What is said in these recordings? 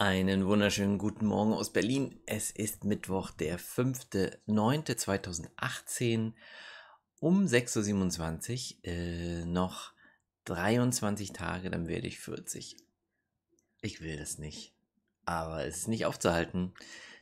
Einen wunderschönen guten Morgen aus Berlin. Es ist Mittwoch, der 5.9.2018 um 6.27 Uhr. Äh, noch 23 Tage, dann werde ich 40. Ich will das nicht. Aber es ist nicht aufzuhalten.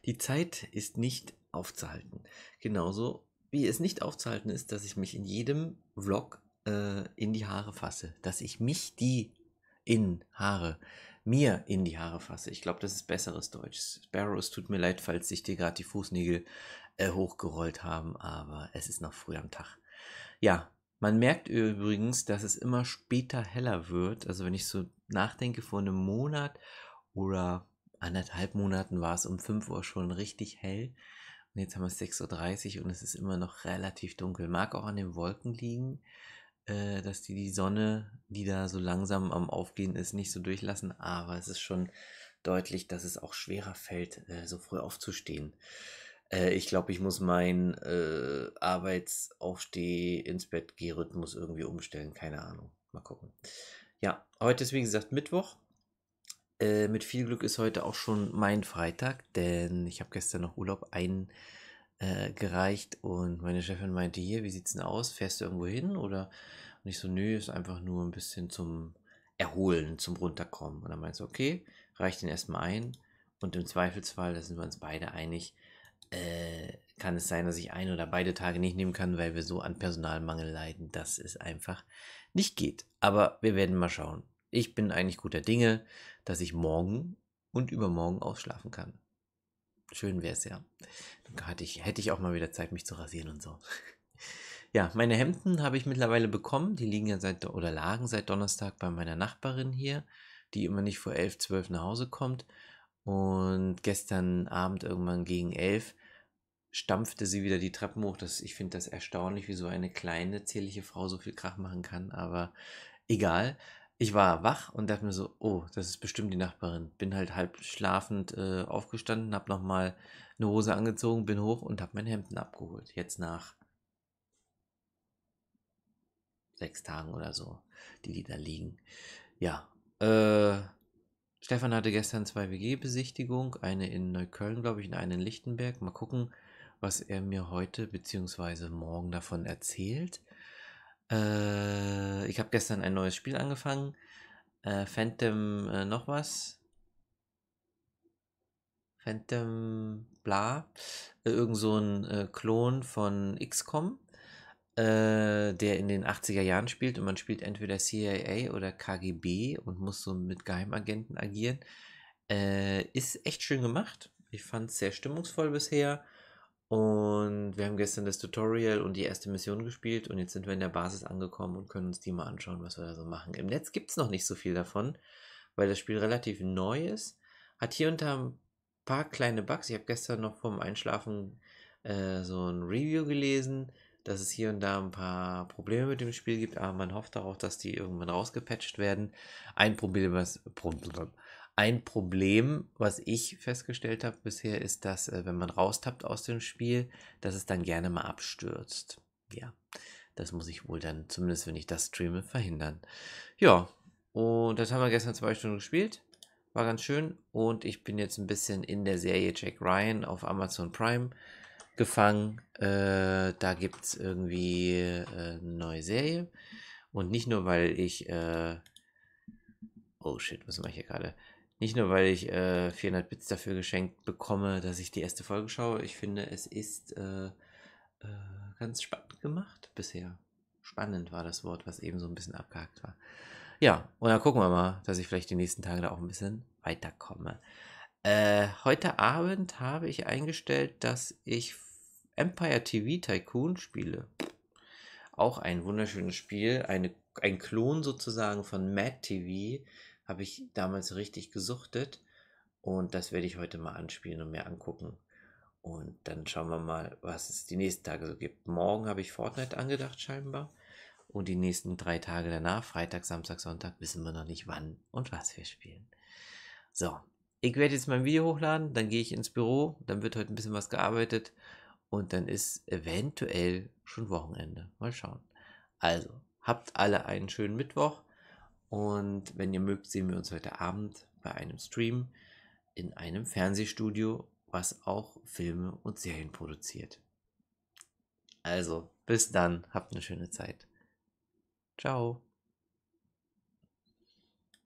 Die Zeit ist nicht aufzuhalten. Genauso wie es nicht aufzuhalten ist, dass ich mich in jedem Vlog äh, in die Haare fasse. Dass ich mich die in Haare fasse mir in die Haare fasse. Ich glaube, das ist besseres Deutsch. Sparrows, tut mir leid, falls sich dir gerade die Fußnägel äh, hochgerollt haben, aber es ist noch früh am Tag. Ja, man merkt übrigens, dass es immer später heller wird. Also wenn ich so nachdenke, vor einem Monat oder anderthalb Monaten war es um 5 Uhr schon richtig hell. Und jetzt haben wir es 6.30 Uhr und es ist immer noch relativ dunkel. Mag auch an den Wolken liegen äh, dass die die Sonne, die da so langsam am Aufgehen ist, nicht so durchlassen. Aber es ist schon deutlich, dass es auch schwerer fällt, äh, so früh aufzustehen. Äh, ich glaube, ich muss meinen äh, Arbeitsaufsteh ins Bett geh Rhythmus irgendwie umstellen. Keine Ahnung. Mal gucken. Ja, heute ist wie gesagt Mittwoch. Äh, mit viel Glück ist heute auch schon mein Freitag, denn ich habe gestern noch Urlaub eingereicht äh, und meine Chefin meinte hier, wie sieht's denn aus? Fährst du irgendwo hin oder nicht so, nö, ist einfach nur ein bisschen zum Erholen, zum Runterkommen. Und dann meinst du, okay, reicht den erstmal ein. Und im Zweifelsfall, da sind wir uns beide einig, äh, kann es sein, dass ich ein oder beide Tage nicht nehmen kann, weil wir so an Personalmangel leiden, dass es einfach nicht geht. Aber wir werden mal schauen. Ich bin eigentlich guter Dinge, dass ich morgen und übermorgen ausschlafen kann. Schön wäre es ja. Dann hätte ich, hätte ich auch mal wieder Zeit, mich zu rasieren und so. Ja, meine Hemden habe ich mittlerweile bekommen. Die liegen ja seit oder lagen seit Donnerstag bei meiner Nachbarin hier, die immer nicht vor elf, zwölf nach Hause kommt. Und gestern Abend irgendwann gegen elf stampfte sie wieder die Treppen hoch. Das, ich finde das erstaunlich, wie so eine kleine, zierliche Frau so viel Krach machen kann, aber egal. Ich war wach und dachte mir so, oh, das ist bestimmt die Nachbarin. Bin halt halb schlafend äh, aufgestanden, habe nochmal eine Hose angezogen, bin hoch und habe mein Hemden abgeholt. Jetzt nach sechs Tagen oder so, die die da liegen. Ja, äh, Stefan hatte gestern zwei WG-Besichtigung, eine in Neukölln, glaube ich, und eine in Lichtenberg. Mal gucken, was er mir heute bzw. morgen davon erzählt. Äh, ich habe gestern ein neues Spiel angefangen. Äh, Phantom äh, noch was. Phantom bla. Äh, irgend so ein äh, Klon von XCOM. Äh, der in den 80er Jahren spielt und man spielt entweder CIA oder KGB und muss so mit Geheimagenten agieren. Äh, ist echt schön gemacht. Ich fand es sehr stimmungsvoll bisher. Und wir haben gestern das Tutorial und die erste Mission gespielt und jetzt sind wir in der Basis angekommen und können uns die mal anschauen, was wir da so machen. Im Netz gibt es noch nicht so viel davon, weil das Spiel relativ neu ist. Hat hier und da ein paar kleine Bugs. Ich habe gestern noch vorm Einschlafen äh, so ein Review gelesen dass es hier und da ein paar Probleme mit dem Spiel gibt, aber man hofft darauf, dass die irgendwann rausgepatcht werden. Ein Problem, was, ein Problem, was ich festgestellt habe bisher, ist, dass äh, wenn man raustappt aus dem Spiel, dass es dann gerne mal abstürzt. Ja, das muss ich wohl dann, zumindest wenn ich das streame, verhindern. Ja, und das haben wir gestern zwei Stunden gespielt. War ganz schön. Und ich bin jetzt ein bisschen in der Serie Jack Ryan auf Amazon Prime gefangen. Äh, da gibt es irgendwie äh, eine neue Serie. Und nicht nur, weil ich. Äh oh shit, was mache ich hier gerade? Nicht nur, weil ich 400 äh, Bits dafür geschenkt bekomme, dass ich die erste Folge schaue. Ich finde, es ist äh, äh, ganz spannend gemacht bisher. Spannend war das Wort, was eben so ein bisschen abgehakt war. Ja, und dann gucken wir mal, dass ich vielleicht die nächsten Tage da auch ein bisschen weiterkomme. heute Abend habe ich eingestellt, dass ich Empire TV Tycoon spiele. Auch ein wunderschönes Spiel, eine, ein Klon sozusagen von Mad TV, habe ich damals richtig gesuchtet und das werde ich heute mal anspielen und mir angucken. Und dann schauen wir mal, was es die nächsten Tage so gibt. Morgen habe ich Fortnite angedacht scheinbar und die nächsten drei Tage danach, Freitag, Samstag, Sonntag, wissen wir noch nicht wann und was wir spielen. So, ich werde jetzt mein Video hochladen, dann gehe ich ins Büro, dann wird heute ein bisschen was gearbeitet und dann ist eventuell schon Wochenende. Mal schauen. Also, habt alle einen schönen Mittwoch und wenn ihr mögt, sehen wir uns heute Abend bei einem Stream in einem Fernsehstudio, was auch Filme und Serien produziert. Also, bis dann, habt eine schöne Zeit. Ciao.